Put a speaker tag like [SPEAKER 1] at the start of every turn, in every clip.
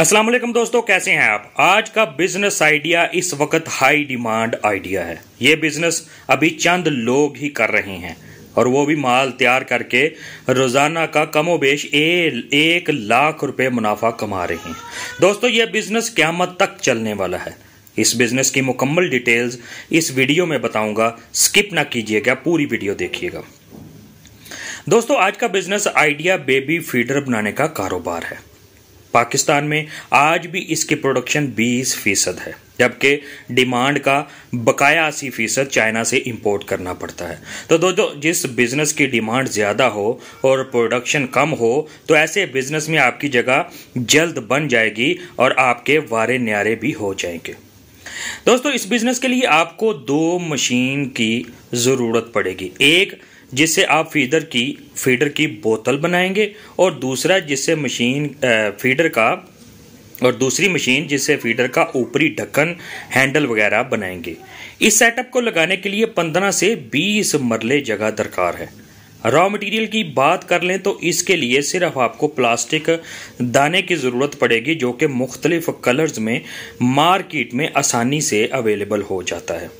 [SPEAKER 1] अस्सलाम वालेकुम दोस्तों कैसे हैं आप आज का बिजनेस आइडिया इस वक्त हाई डिमांड आइडिया है ये बिजनेस अभी चंद लोग ही कर रहे हैं और वो भी माल तैयार करके रोज़ाना का कमोबेश ए, एक लाख रुपए मुनाफा कमा रहे हैं दोस्तों ये बिजनेस क्यामत तक चलने वाला है इस बिजनेस की मुकम्मल डिटेल्स इस वीडियो में बताऊंगा स्किप ना कीजिएगा पूरी वीडियो देखिएगा दोस्तों आज का बिजनेस आइडिया बेबी फीडर बनाने का कारोबार है पाकिस्तान में आज भी इसकी प्रोडक्शन 20 फीसद है जबकि डिमांड का बकाया अस्सी फीसद चाइना से इंपोर्ट करना पड़ता है तो दोस्तों जिस बिज़नेस की डिमांड ज़्यादा हो और प्रोडक्शन कम हो तो ऐसे बिज़नेस में आपकी जगह जल्द बन जाएगी और आपके वारे न्यारे भी हो जाएंगे दोस्तों इस बिज़नेस के लिए आपको दो मशीन की ज़रूरत पड़ेगी एक जिससे आप फीडर की फीडर की बोतल बनाएंगे और दूसरा जिससे मशीन फीडर का और दूसरी मशीन जिससे फीडर का ऊपरी ढक्कन हैंडल वगैरह बनाएंगे इस सेटअप को लगाने के लिए 15 से 20 मरले जगह दरकार है रॉ मटेरियल की बात कर लें तो इसके लिए सिर्फ आपको प्लास्टिक दाने की ज़रूरत पड़ेगी जो कि मुख्तलिफ कलर्स में मार्केट में आसानी से अवेलेबल हो जाता है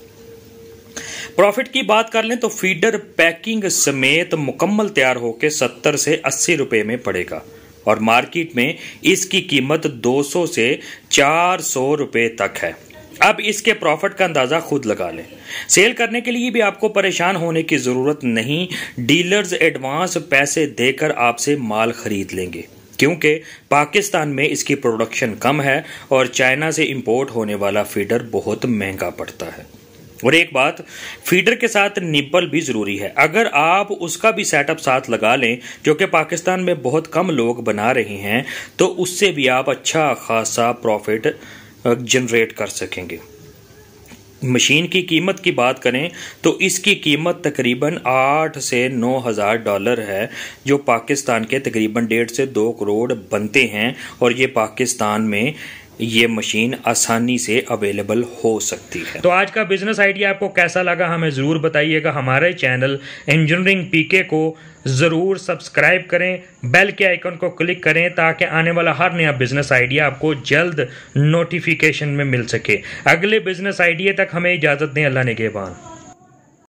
[SPEAKER 1] प्रॉफिट की बात कर लें तो फीडर पैकिंग समेत मुकम्मल तैयार होकर सत्तर से अस्सी रुपए में पड़ेगा और मार्केट में इसकी कीमत 200 से 400 रुपए तक है अब इसके प्रॉफिट का अंदाज़ा खुद लगा लें सेल करने के लिए भी आपको परेशान होने की ज़रूरत नहीं डीलर्स एडवांस पैसे देकर आपसे माल खरीद लेंगे क्योंकि पाकिस्तान में इसकी प्रोडक्शन कम है और चाइना से इंपोर्ट होने वाला फीडर बहुत महंगा पड़ता है और एक बात फीडर के साथ निब्बल भी ज़रूरी है अगर आप उसका भी सेटअप साथ लगा लें जो कि पाकिस्तान में बहुत कम लोग बना रहे हैं तो उससे भी आप अच्छा खासा प्रॉफिट जनरेट कर सकेंगे मशीन की कीमत की बात करें तो इसकी कीमत तकरीबन आठ से नौ हज़ार डॉलर है जो पाकिस्तान के तकरीबन डेढ़ से दो करोड़ बनते हैं और ये पाकिस्तान में ये मशीन आसानी से अवेलेबल हो सकती है तो आज का बिजनेस आइडिया आपको कैसा लगा हमें ज़रूर बताइएगा हमारे चैनल इंजीनियरिंग पीके को ज़रूर सब्सक्राइब करें बेल के आइकन को क्लिक करें ताकि आने वाला हर नया बिजनेस आइडिया आपको जल्द नोटिफिकेशन में मिल सके अगले बिजनेस आइडिया तक हमें इजाज़त दें अल्लाह ने